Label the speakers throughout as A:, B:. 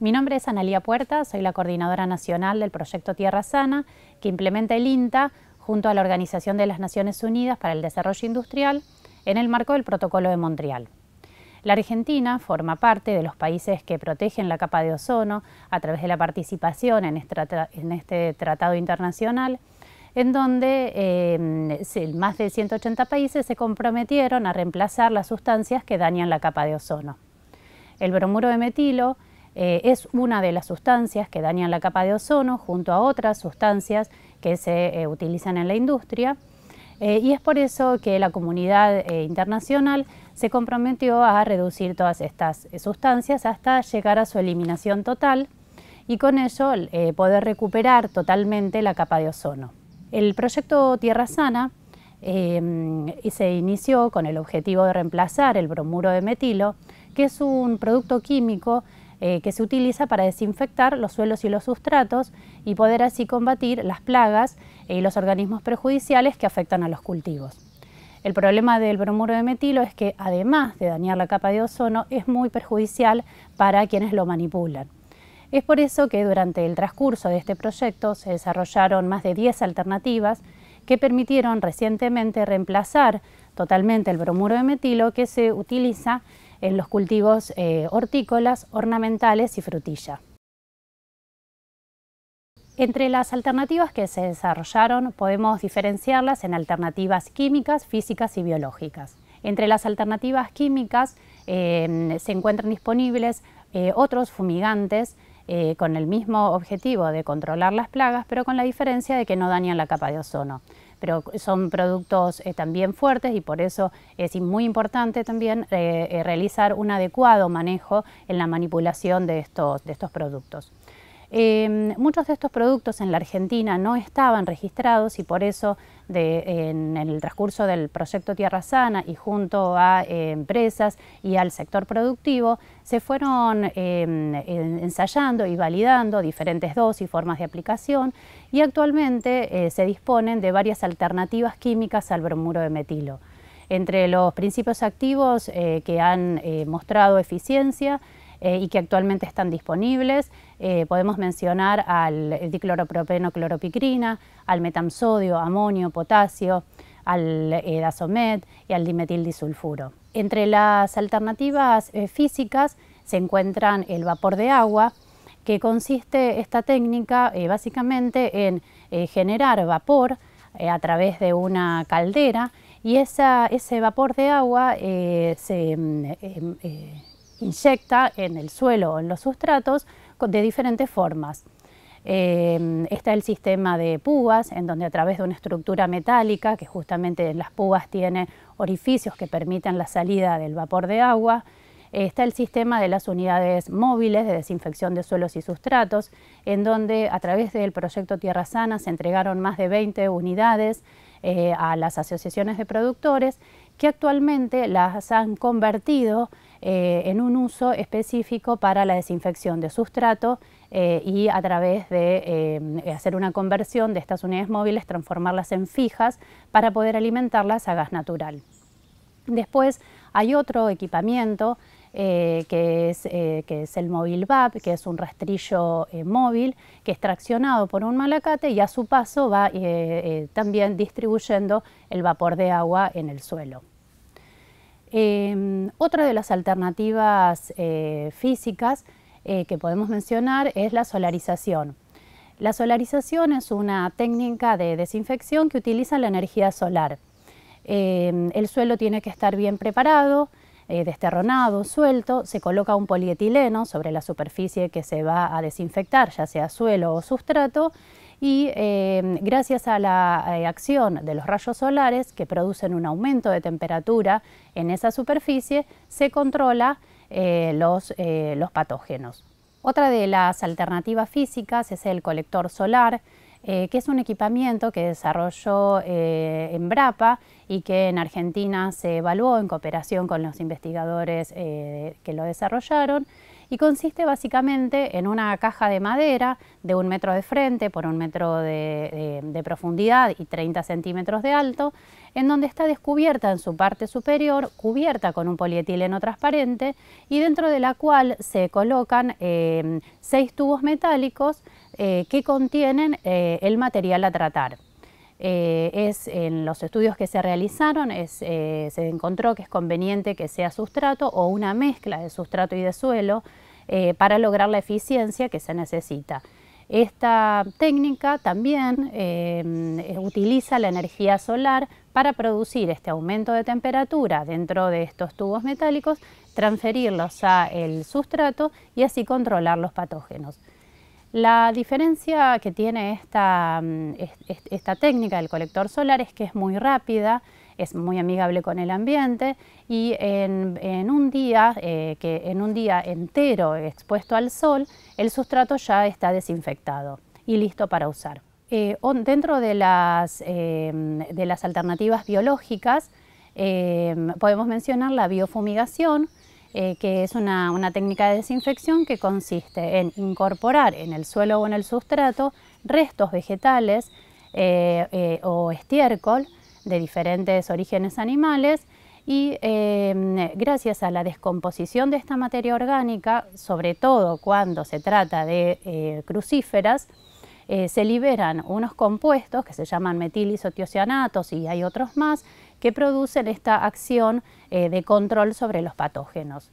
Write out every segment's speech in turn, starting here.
A: Mi nombre es Analía Puerta, soy la coordinadora nacional del proyecto Tierra Sana, que implementa el INTA junto a la Organización de las Naciones Unidas para el Desarrollo Industrial en el marco del Protocolo de Montreal. La Argentina forma parte de los países que protegen la capa de ozono a través de la participación en este, este tratado internacional en donde eh, más de 180 países se comprometieron a reemplazar las sustancias que dañan la capa de ozono. El bromuro de metilo eh, es una de las sustancias que dañan la capa de ozono junto a otras sustancias que se eh, utilizan en la industria. Eh, y es por eso que la comunidad internacional se comprometió a reducir todas estas sustancias hasta llegar a su eliminación total y con ello poder recuperar totalmente la capa de ozono. El proyecto Tierra Sana se inició con el objetivo de reemplazar el bromuro de metilo, que es un producto químico eh, que se utiliza para desinfectar los suelos y los sustratos y poder así combatir las plagas eh, y los organismos perjudiciales que afectan a los cultivos. El problema del bromuro de metilo es que además de dañar la capa de ozono es muy perjudicial para quienes lo manipulan. Es por eso que durante el transcurso de este proyecto se desarrollaron más de 10 alternativas que permitieron recientemente reemplazar totalmente el bromuro de metilo que se utiliza en los cultivos eh, hortícolas, ornamentales y frutilla. Entre las alternativas que se desarrollaron podemos diferenciarlas en alternativas químicas, físicas y biológicas. Entre las alternativas químicas eh, se encuentran disponibles eh, otros fumigantes con el mismo objetivo de controlar las plagas, pero con la diferencia de que no dañan la capa de ozono pero son productos eh, también fuertes y por eso es muy importante también eh, eh, realizar un adecuado manejo en la manipulación de estos, de estos productos. Em, muchos de estos productos en la Argentina no estaban registrados y por eso en el transcurso del proyecto Tierra Sana y junto a eh, empresas y al sector productivo se fueron em, ensayando y validando diferentes dosis, y formas de aplicación y actualmente eh, se disponen de varias alternativas químicas al bromuro de metilo. Entre los principios activos eh, que han mostrado eficiencia, eh, y que actualmente están disponibles. Eh, podemos mencionar al dicloropropeno cloropicrina, al metamsodio, amonio, potasio, al edazomet eh, y al dimetil disulfuro Entre las alternativas físicas se encuentran el vapor de agua, que consiste esta técnica básicamente en generar vapor a través de una caldera y esa, ese vapor de agua se mm, em, inyecta en el suelo o en los sustratos de diferentes formas. Em, está el sistema de púas, en donde a través de una estructura metálica, que justamente las púas tiene orificios que permiten la salida del vapor de agua, está el sistema de las unidades móviles de desinfección de suelos y sustratos, en donde a través del proyecto Tierra Sana se entregaron más de 20 unidades eh, a las asociaciones de productores, que actualmente las han convertido eh, en un uso específico para la desinfección de sustrato eh, y a través de eh, hacer una conversión de estas unidades móviles, transformarlas en fijas para poder alimentarlas a gas natural. Después hay otro equipamiento que, es, el móvil VAP, que es un rastrillo móvil que es traccionado por un malacate y a su paso va también distribuyendo el vapor de agua en el suelo. Em, otra de las alternativas eh, físicas eh, que podemos mencionar es la solarización. La solarización es una técnica de desinfección que utiliza la energía solar. Em, el suelo tiene que estar bien preparado, eh, desterronado, suelto, se coloca un polietileno sobre la superficie que se va a desinfectar, ya sea suelo o sustrato, y em, gracias a la eh, acción de los rayos solares que producen un aumento de temperatura en esa superficie, se controla eh, eh, los, patógenos. Otra de las alternativas físicas es el colector solar, que es un equipamiento que desarrolló en Brapa y que en Argentina se evaluó en cooperación con los investigadores que lo desarrollaron y consiste básicamente en una caja de madera de un metro de frente por un metro de, profundidad y 30 centímetros de alto, en donde está descubierta en su parte superior, cubierta con un polietileno transparente y dentro de la cual se colocan eh, seis tubos metálicos eh, que contienen eh, el material a tratar. Eh, es en los estudios que se realizaron eh, se encontró que es conveniente que sea sustrato o una mezcla de sustrato y de suelo eh, para lograr la eficiencia que se necesita. Esta técnica también utiliza la energía solar para producir este aumento de temperatura dentro de estos tubos metálicos, transferirlos al sustrato y así controlar los patógenos. La diferencia que tiene mm, esta, técnica del colector solar es que es muy rápida, es muy amigable con el ambiente y en, eh, un día, entero expuesto al sol, el sustrato ya está desinfectado y listo para usar. Eh, dentro em, de las alternativas biológicas em, podemos mencionar la biofumigación, eh, que es una, técnica de desinfección que consiste en incorporar en el suelo o en el sustrato restos vegetales eh, eh, o estiércol de diferentes orígenes animales y em, gracias a la descomposición de esta materia orgánica, sobre todo cuando se trata de crucíferas, se liberan unos compuestos que se llaman metilisotiocianatos y hay otros más que producen esta acción eh, de control sobre los patógenos.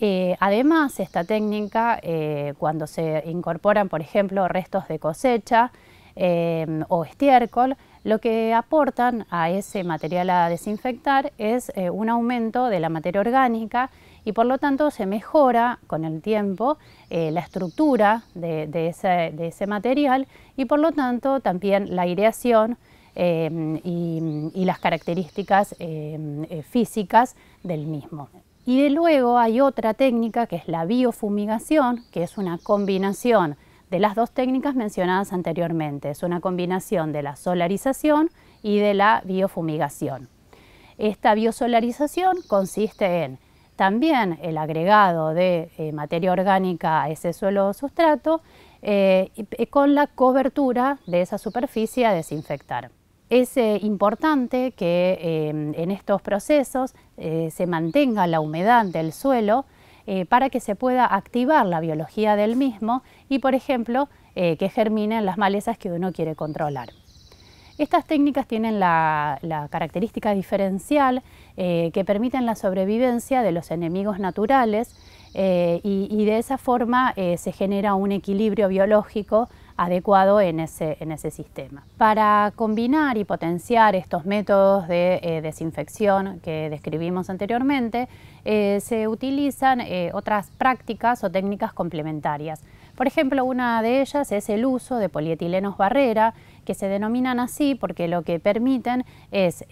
A: Eh, además, esta técnica, eh, cuando se incorporan, por ejemplo, restos de cosecha o estiércol, lo que aportan a ese material a desinfectar es un aumento de la materia orgánica y por lo tanto se mejora con el tiempo la estructura de, ese, de, ese, material y por lo tanto también la aireación Em, y, las características em, eh, físicas del mismo. Y de luego hay otra técnica que es la biofumigación, que es una combinación de las dos técnicas mencionadas anteriormente. Es una combinación de la solarización y de la biofumigación. Esta biosolarización consiste en también el agregado de eh, materia orgánica a ese suelo o sustrato eh, con la cobertura de esa superficie a desinfectar. Es eh, importante que eh, en estos procesos eh, se mantenga la humedad del suelo para que se pueda activar la biología del mismo y, por ejemplo, que germinen las malezas que uno quiere controlar. Estas técnicas tienen la, característica diferencial que permiten la sobrevivencia de los enemigos naturales y, de esa forma se genera un equilibrio biológico adecuado en ese, sistema. Para combinar y potenciar estos métodos de eh, desinfección que describimos anteriormente, eh, se utilizan eh, otras prácticas o técnicas complementarias. Por ejemplo, una de ellas es el uso de polietilenos barrera, que se denominan así porque lo que permiten es,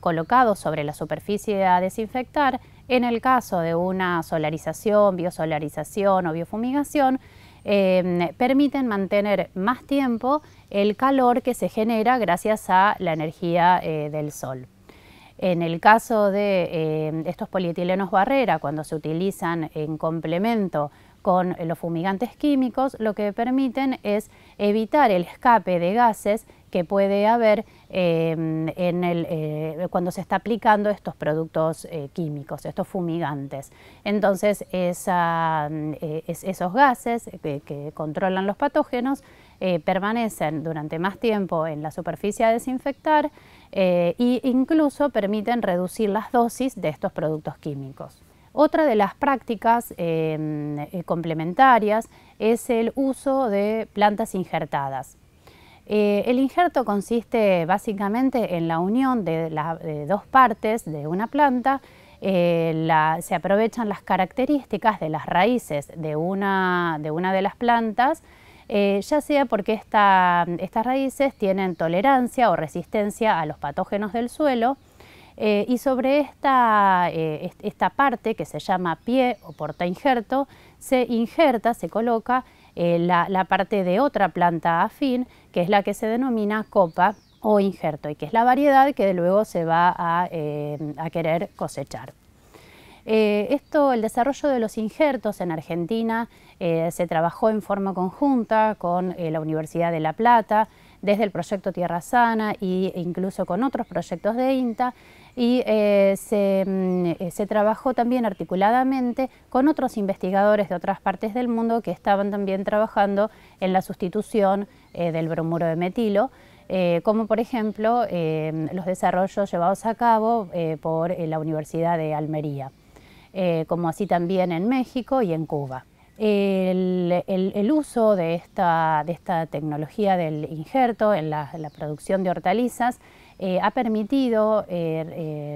A: colocados sobre la superficie a desinfectar, en el caso de una solarización, biosolarización o biofumigación, Em, permiten mantener más tiempo el calor que se genera gracias a la energía eh, del sol. En el caso de em, estos polietilenos barrera, cuando se utilizan en complemento con los fumigantes químicos, lo que permiten es evitar el escape de gases que puede haber em, eh, cuando se está aplicando estos productos eh, químicos, estos fumigantes. Entonces, eh, esos gases que, que, controlan los patógenos permanecen durante más tiempo en la superficie a desinfectar e incluso permiten reducir las dosis de estos productos químicos. Otra de las prácticas em, complementarias es el uso de plantas injertadas. Eh, el injerto consiste básicamente en la unión de, dos partes de una planta. Eh, se aprovechan las características de las raíces de una de, las plantas, eh, ya sea porque estas raíces tienen tolerancia o resistencia a los patógenos del suelo. y sobre esta parte que se llama pie o porta injerto, se injerta, se coloca eh, la, parte de otra planta afín, que es la que se denomina copa, o injerto y que es la variedad que luego se va a, eh, querer cosechar. Eh, esto, el desarrollo de los injertos en Argentina se trabajó en forma conjunta con la Universidad de La Plata, desde el proyecto Tierra Sana e incluso con otros proyectos de INTA y eh, mm, eh, se, trabajó también articuladamente con otros investigadores de otras partes del mundo que estaban también trabajando en la sustitución eh, del bromuro de metilo, como por ejemplo los desarrollos llevados a cabo por la Universidad de Almería, como así también en México y en Cuba el, uso de esta, tecnología del injerto en la, producción de hortalizas eh, ha permitido eh,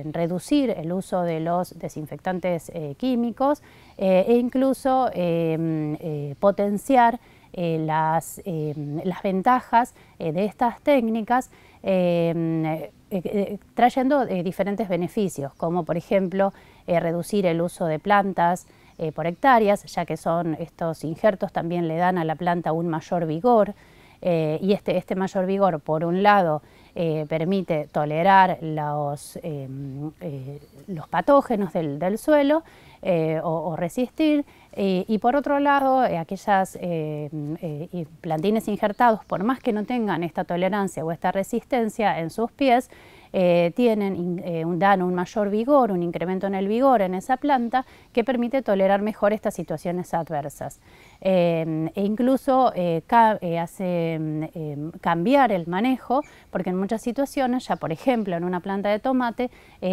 A: eh, reducir el uso de los desinfectantes químicos e incluso em, potenciar em, las, ventajas de estas técnicas em, trayendo diferentes beneficios, como por ejemplo reducir el uso de plantas, eh, por hectáreas, ya que son estos injertos también le dan a la planta un mayor vigor eh, y este, este mayor vigor, por un lado, eh, permite tolerar los, em, los patógenos del, suelo o, o, resistir y por otro lado, aquellas plantines injertados, por más que no tengan esta tolerancia o esta resistencia en sus pies, eh, tienen, eh, un, dan un mayor vigor, un incremento en el vigor en esa planta que permite tolerar mejor estas situaciones adversas. Em, e incluso eh, hace em, em, cambiar el manejo porque en muchas situaciones, ya por ejemplo en una planta de tomate,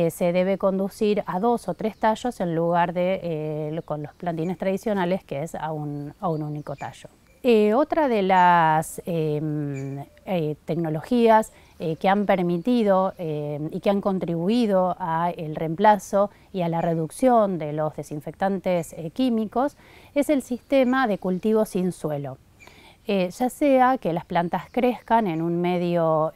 A: se debe conducir a dos o tres tallos en lugar de con los plantines tradicionales que es a un, único tallo. otra de las tecnologías eh, que han permitido eh, y que han contribuido al reemplazo y a la reducción de los desinfectantes eh, químicos es el sistema de cultivo sin suelo. ya sea que las plantas crezcan en un medio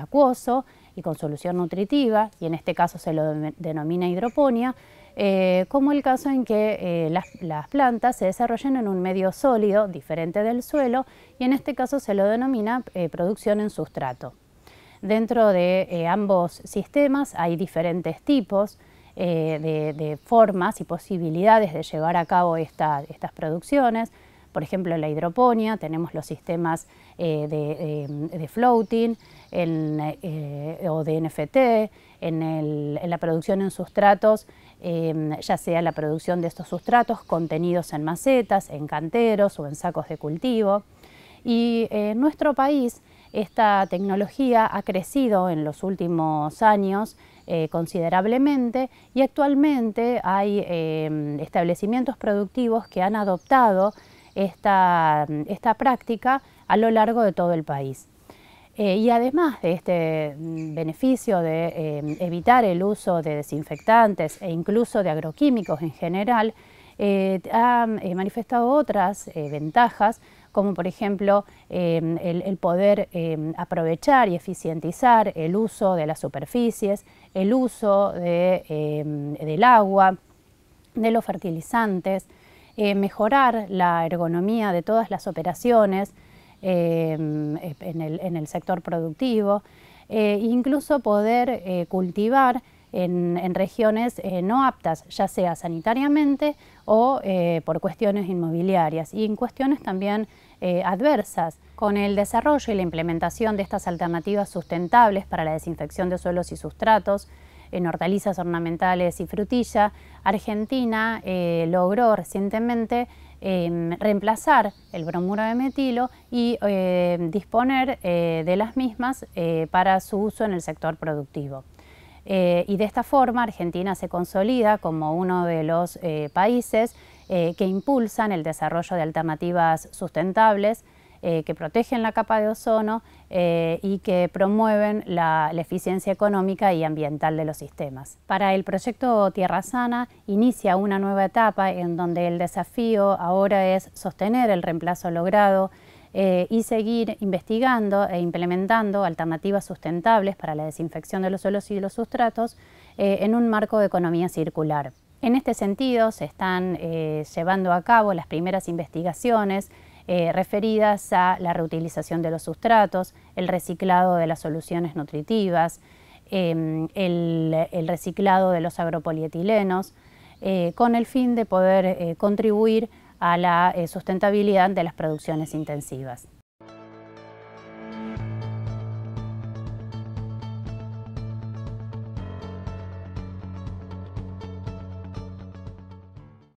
A: acuoso y con solución nutritiva, y en este caso se lo denomina hidroponía, eh, como el caso en que eh, las, plantas se desarrollan en un medio sólido, diferente del suelo, y en este caso se lo denomina eh, producción en sustrato. Dentro de ambos sistemas hay diferentes tipos de, formas y posibilidades de llevar a cabo estas producciones, por ejemplo, en la hidroponía, tenemos los sistemas eh, eh, de, floating eh, o de NFT, en, la producción en sustratos, em, ya sea la producción de estos sustratos contenidos en macetas, en canteros o en sacos de cultivo. Y en nuestro país esta tecnología ha crecido en los últimos años considerablemente y actualmente hay em, establecimientos productivos que han adoptado esta, práctica a lo largo de todo el país. Eh, y además de este mm, beneficio de eh, evitar el uso de desinfectantes e incluso de agroquímicos en general, eh, ha manifestado otras ventajas, como por ejemplo el, poder aprovechar y eficientizar el uso de las superficies, el uso del agua, de los fertilizantes, eh, mejorar la ergonomía de todas las operaciones em, en, el, sector productivo, eh, incluso poder eh, cultivar en regiones no aptas, ya sea sanitariamente o por cuestiones inmobiliarias y en cuestiones también adversas. Con el desarrollo y la implementación de estas alternativas sustentables para la desinfección de suelos y sustratos, en hortalizas ornamentales y frutilla, Argentina eh, logró recientemente em, reemplazar el bromuro de metilo y em, disponer eh, de las mismas eh, para su uso en el sector productivo. y de esta forma Argentina se consolida como uno de los países que impulsan el desarrollo de alternativas sustentables eh, que protegen la capa de ozono eh, y que promueven la, eficiencia económica y ambiental de los sistemas. Para el proyecto Tierra Sana inicia una nueva etapa en donde el desafío ahora es sostener el reemplazo logrado eh, y seguir investigando e implementando alternativas sustentables para la desinfección de los suelos y los sustratos en un marco de economía circular. En este sentido, se están llevando a cabo las primeras investigaciones eh, referidas a la reutilización de los sustratos, el reciclado de las soluciones nutritivas, em, el, reciclado de los agropolietilenos, eh, con el fin de poder eh, contribuir a la sustentabilidad de las producciones intensivas.